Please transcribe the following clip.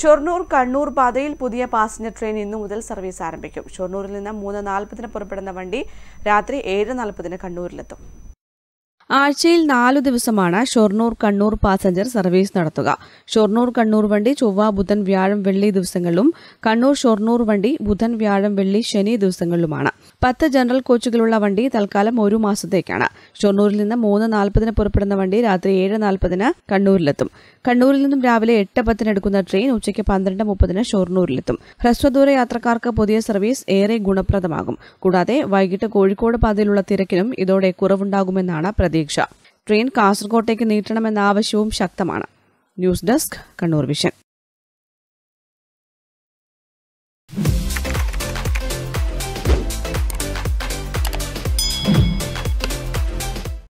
ഷൊർണൂർ കണ്ണൂർ പാതയിൽ പുതിയ passenger train ഇന്നു മുതൽ സർവീസ് ആരംഭിക്കും ഷൊർണൂരിൽ നിന്ന് മൂന്ന് നാൽപ്പതിന് പുറപ്പെടുന്ന വണ്ടി രാത്രി ഏഴ് നാൽപ്പതിന് കണ്ണൂരിലെത്തും ആഴ്ചയിൽ നാലു ദിവസമാണ് ഷൊർണൂർ കണ്ണൂർ പാസഞ്ചർ സർവീസ് നടത്തുക ഷൊർണൂർ കണ്ണൂർ വണ്ടി ചൊവ്വ ബുധൻ വ്യാഴം വെള്ളി ദിവസങ്ങളിലും കണ്ണൂർ ഷൊർണൂർ വണ്ടി ബുധൻ വ്യാഴം വെള്ളി ശനി ദിവസങ്ങളിലുമാണ് പത്ത് ജനറൽ കോച്ചുകളുള്ള വണ്ടി തൽക്കാലം ഒരു മാസത്തേക്കാണ് ഷൊർണൂരിൽ നിന്ന് മൂന്ന് നാൽപ്പതിന് പുറപ്പെടുന്ന വണ്ടി രാത്രി ഏഴ് നാൽപ്പതിന് കണ്ണൂരിലെത്തും കണ്ണൂരിൽ നിന്നും രാവിലെ എട്ട് പത്തിന് എടുക്കുന്ന ട്രെയിൻ ഉച്ചയ്ക്ക് പന്ത്രണ്ട് മുപ്പതിന് ഷൊർണൂരിലെത്തും ഹ്രസ്വദൂര യാത്രക്കാർക്ക് പുതിയ സർവീസ് ഏറെ ഗുണപ്രദമാകും കൂടാതെ വൈകിട്ട് കോഴിക്കോട് പാതയിലുള്ള തിരക്കിനും ഇതോടെ കുറവുണ്ടാകുമെന്നാണ് പ്രതി പ്രതീക്ഷ ട്രെയിൻ കാസർകോട്ടേക്ക് നീട്ടണമെന്ന ആവശ്യവും ശക്തമാണ് ന്യൂസ് ഡെസ്ക് കണ്ണൂർ വിഷൻ